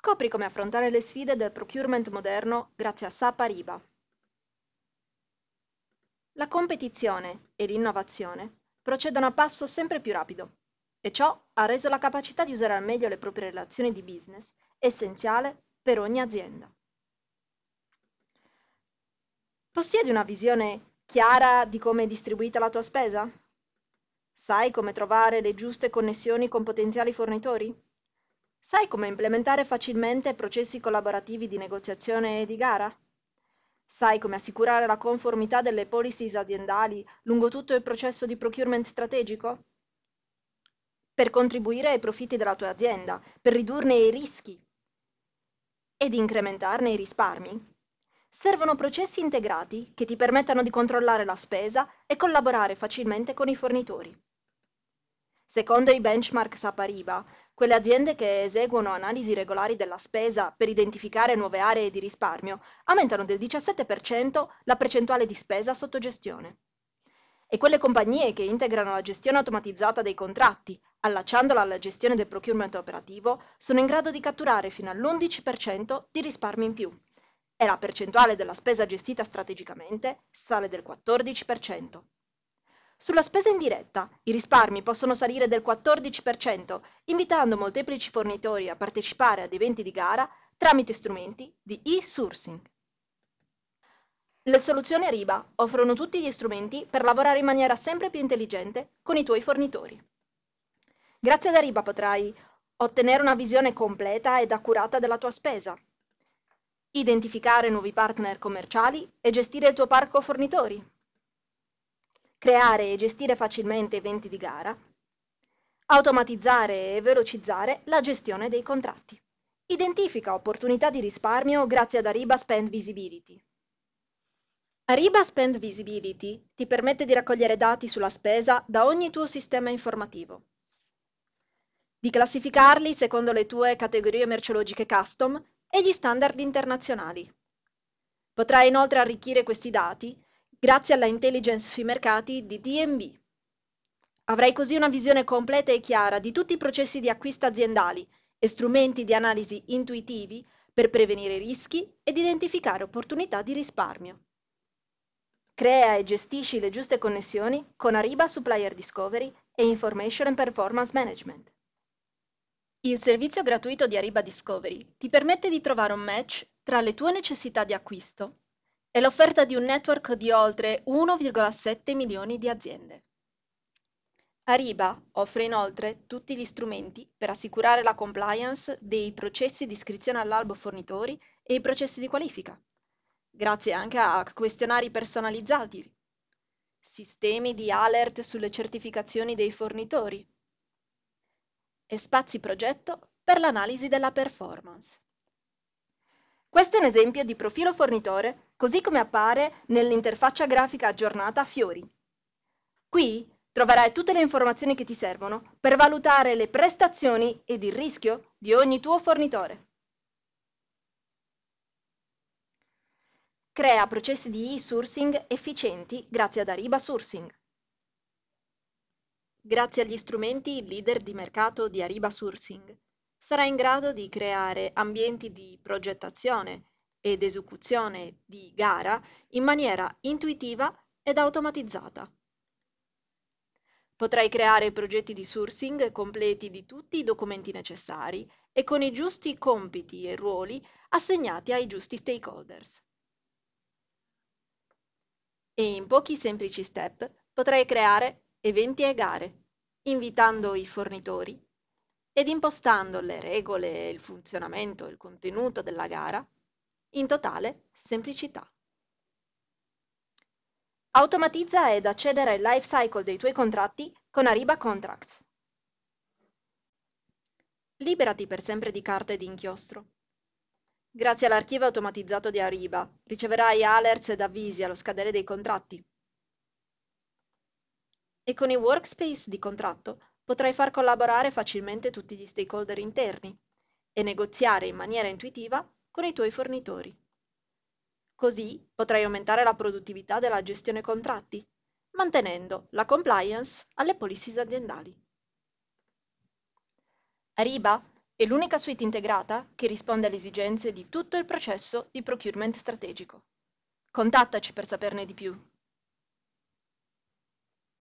Scopri come affrontare le sfide del procurement moderno grazie a SAP Ariba. La competizione e l'innovazione procedono a passo sempre più rapido e ciò ha reso la capacità di usare al meglio le proprie relazioni di business essenziale per ogni azienda. Possiedi una visione chiara di come è distribuita la tua spesa? Sai come trovare le giuste connessioni con potenziali fornitori? Sai come implementare facilmente processi collaborativi di negoziazione e di gara? Sai come assicurare la conformità delle policies aziendali lungo tutto il processo di procurement strategico? Per contribuire ai profitti della tua azienda, per ridurne i rischi ed incrementarne i risparmi? Servono processi integrati che ti permettano di controllare la spesa e collaborare facilmente con i fornitori. Secondo i benchmark Sapariba, quelle aziende che eseguono analisi regolari della spesa per identificare nuove aree di risparmio aumentano del 17% la percentuale di spesa sotto gestione. E quelle compagnie che integrano la gestione automatizzata dei contratti, allacciandola alla gestione del procurement operativo, sono in grado di catturare fino all'11% di risparmi in più. E la percentuale della spesa gestita strategicamente sale del 14%. Sulla spesa indiretta i risparmi possono salire del 14%, invitando molteplici fornitori a partecipare ad eventi di gara tramite strumenti di e-sourcing. Le soluzioni Ariba offrono tutti gli strumenti per lavorare in maniera sempre più intelligente con i tuoi fornitori. Grazie ad Ariba potrai ottenere una visione completa ed accurata della tua spesa, identificare nuovi partner commerciali e gestire il tuo parco fornitori creare e gestire facilmente eventi di gara, automatizzare e velocizzare la gestione dei contratti. Identifica opportunità di risparmio grazie ad Ariba Spend Visibility. Ariba Spend Visibility ti permette di raccogliere dati sulla spesa da ogni tuo sistema informativo, di classificarli secondo le tue categorie merceologiche custom e gli standard internazionali. Potrai inoltre arricchire questi dati grazie alla intelligence sui mercati di DNB. Avrai così una visione completa e chiara di tutti i processi di acquisto aziendali e strumenti di analisi intuitivi per prevenire rischi ed identificare opportunità di risparmio. Crea e gestisci le giuste connessioni con Ariba Supplier Discovery e Information and Performance Management. Il servizio gratuito di Ariba Discovery ti permette di trovare un match tra le tue necessità di acquisto è l'offerta di un network di oltre 1,7 milioni di aziende. Ariba offre inoltre tutti gli strumenti per assicurare la compliance dei processi di iscrizione all'albo fornitori e i processi di qualifica, grazie anche a questionari personalizzati, sistemi di alert sulle certificazioni dei fornitori e spazi progetto per l'analisi della performance. Questo è un esempio di profilo fornitore così come appare nell'interfaccia grafica aggiornata fiori. Qui troverai tutte le informazioni che ti servono per valutare le prestazioni ed il rischio di ogni tuo fornitore. Crea processi di e-sourcing efficienti grazie ad Ariba Sourcing. Grazie agli strumenti leader di mercato di Ariba Sourcing, sarai in grado di creare ambienti di progettazione, ed esecuzione di gara in maniera intuitiva ed automatizzata. Potrai creare progetti di sourcing completi di tutti i documenti necessari e con i giusti compiti e ruoli assegnati ai giusti stakeholders. E in pochi semplici step potrai creare eventi e gare, invitando i fornitori ed impostando le regole, il funzionamento e il contenuto della gara in totale semplicità. Automatizza ed accedere al life cycle dei tuoi contratti con Ariba Contracts. Liberati per sempre di carte di inchiostro. Grazie all'archivio automatizzato di Ariba riceverai alerts ed avvisi allo scadere dei contratti. E con i workspace di contratto potrai far collaborare facilmente tutti gli stakeholder interni e negoziare in maniera intuitiva con i tuoi fornitori. Così potrai aumentare la produttività della gestione contratti, mantenendo la compliance alle policies aziendali. Ariba è l'unica suite integrata che risponde alle esigenze di tutto il processo di procurement strategico. Contattaci per saperne di più.